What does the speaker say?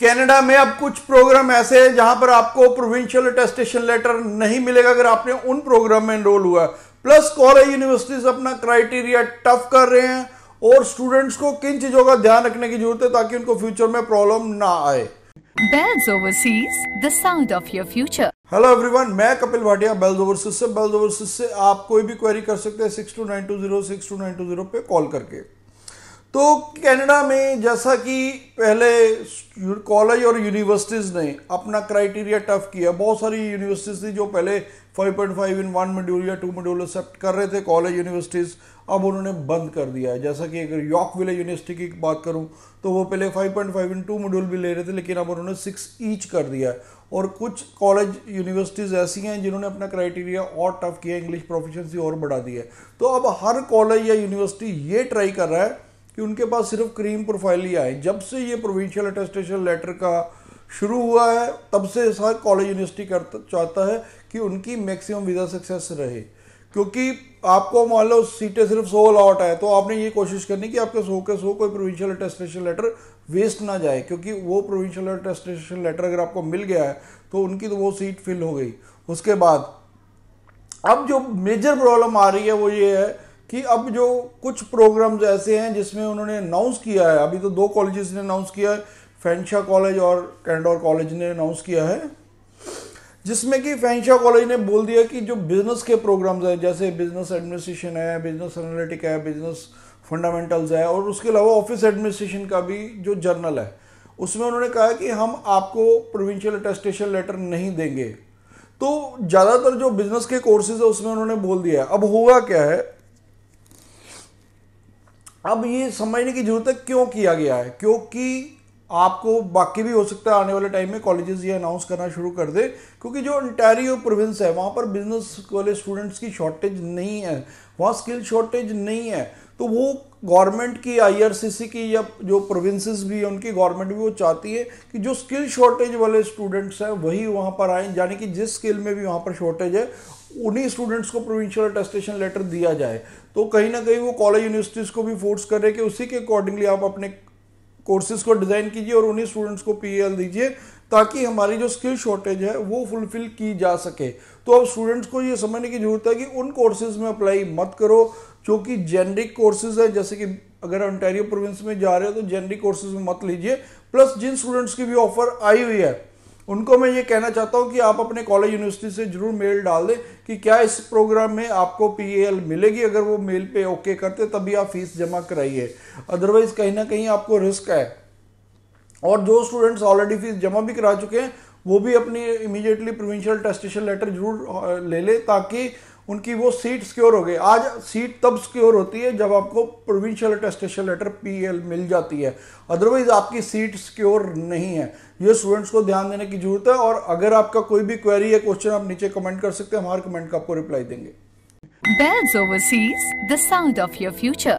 Canada में अब कुछ प्रोग्राम ऐसे हैं जहां पर आपको प्रोविंशियल अटेस्टेशन लेटर नहीं मिलेगा अगर आपने उन प्रोग्राम में एनरोल हुआ प्लस कॉलेज यूनिवर्सिटीज अपना क्राइटेरिया टफ कर रहे हैं और स्टूडेंट्स को किन चीजों का ध्यान रखने की जरूरत है ताकि उनको फ्यूचर में प्रॉब्लम ना आए Bells overseas the sound of your future hello everyone मैं कपिल भाटिया बेल्स ओवरसीज से बेल्स ओवरसीज से आप कोई भी क्वेरी कर सकते हैं six two nine two zero six two nine two zero पे कॉल करके तो कनाडा में जैसा कि पहले कॉलेज और यूनिवर्सिटीज़ ने अपना क्राइटेरिया टफ किया बहुत सारी यूनिवर्सिटीज़ थी जो पहले 5.5 इन वन मेड्यूल या टू मेड्यूल एक्सेप्ट कर रहे थे कॉलेज यूनिवर्सिटीज़ अब उन्होंने बंद कर दिया है जैसा कि अगर विले यूनिवर्सिटी की बात करूं तो वो पहले 5.5 इन टू मेड्यूल भी ले रहे थे लेकिन अब उन्होंने सिक्स ईच कर दिया है और कुछ कॉलेज यूनिवर्सिटीज़ ऐसी हैं जिन्होंने अपना क्राइटेरिया और टफ किया इंग्लिश प्रोफिशेंसी और बढ़ा दी है तो अब हर कॉलेज या यूनिवर्सिटी ये ट्राई कर रहा है कि उनके पास सिर्फ क्रीम प्रोफाइल ही आए जब से ये प्रोविंशियल अटेस्टेशन लेटर का शुरू हुआ है तब से ऐसा कॉलेज यूनिवर्सिटी करता चाहता है कि उनकी मैक्सिमम वीज़ा सक्सेस रहे क्योंकि आपको मान लो सीटें सिर्फ सौ अलॉट है तो आपने ये कोशिश करनी कि आपके सौ के सौ कोई प्रोविंशियल अटेस्टेशन लेटर वेस्ट ना जाए क्योंकि वो प्रोविंशियल अटेस्टेशन लेटर अगर आपको मिल गया है तो उनकी तो वो सीट फिल हो गई उसके बाद अब जो मेजर प्रॉब्लम आ रही है वो ये है कि अब जो कुछ प्रोग्राम्स ऐसे हैं जिसमें उन्होंने अनाउंस किया है अभी तो दो कॉलेजेस ने अनाउंस किया है फैंशा कॉलेज और कैंडोर कॉलेज ने अनाउंस किया है जिसमें कि फैंशा कॉलेज ने बोल दिया कि जो बिज़नेस के प्रोग्राम्स हैं जैसे बिज़नेस एडमिनिस्ट्रेशन है बिज़नेस एनालिटिक है बिज़नेस फंडामेंटल्स है और उसके अलावा ऑफिस एडमिनिस्ट्रेशन का भी जो जर्नल है उसमें उन्होंने कहा कि हम आपको प्रोविंशियल अटेस्टेशन लेटर नहीं देंगे तो ज़्यादातर जो बिज़नेस के कोर्सेज है उसमें उन्होंने बोल दिया है अब होगा क्या है अब ये समझने की जरूरत है क्यों किया गया है क्योंकि आपको बाकी भी हो सकता है आने वाले टाइम में कॉलेजेस ये अनाउंस करना शुरू कर दे क्योंकि जो अंटेरियो प्रोविंस है वहाँ पर बिजनेस वाले स्टूडेंट्स की शॉर्टेज नहीं है वहाँ स्किल शॉर्टेज नहीं है तो वो गवर्नमेंट की आईआरसीसी की या जो प्रोविंसेस भी है उनकी गवर्नमेंट भी वो चाहती है कि जो स्किल शॉर्टेज वाले स्टूडेंट्स हैं वही वहाँ पर आए यानी कि जिस स्किल में भी वहाँ पर शॉर्टेज है उन्हीं स्टूडेंट्स को प्रोविंशियल अटेस्टेशन लेटर दिया जाए तो कहीं ना कहीं वो कॉलेज यूनिवर्सिटीज़ को भी फोर्स करे कि उसी के अकॉर्डिंगली आप अपने कोर्सेज को डिज़ाइन कीजिए और उन्हीं स्टूडेंट्स को पी e दीजिए ताकि हमारी जो स्किल शॉर्टेज है वो फुलफिल की जा सके तो अब स्टूडेंट्स को ये समझने की ज़रूरत है कि उन कोर्सेज में अप्लाई मत करो जो कि जेनरिक कोर्सेज है जैसे कि अगर ऑन्टेरियो प्रोविंस में जा रहे हो तो जेनरिक कोर्सेज में मत लीजिए प्लस जिन स्टूडेंट्स की भी ऑफर आई हुई है उनको मैं ये कहना चाहता हूँ कि आप अपने कॉलेज यूनिवर्सिटी से जरूर मेल डाल दें कि क्या इस प्रोग्राम में आपको पीएल मिलेगी अगर वो मेल पे ओके करते तभी आप फीस जमा कराइए अदरवाइज कहीं ना कहीं आपको रिस्क है और जो स्टूडेंट्स ऑलरेडी फीस जमा भी करा चुके हैं वो भी अपनी इमीडिएटली प्रोविंशियल टेस्टेशन लेटर जरूर ले लें ताकि उनकी वो सीट सिक्योर हो गई आज सीट तब सिक्योर होती है जब आपको प्रोविंशियल अटेस्टेशन लेटर पीएल मिल जाती है अदरवाइज आपकी सीट सिक्योर नहीं है ये स्टूडेंट्स को ध्यान देने की जरूरत है और अगर आपका कोई भी क्वेरी या क्वेश्चन आप नीचे कमेंट कर सकते हैं हमारे कमेंट का आपको रिप्लाई देंगे Bells Overseas, the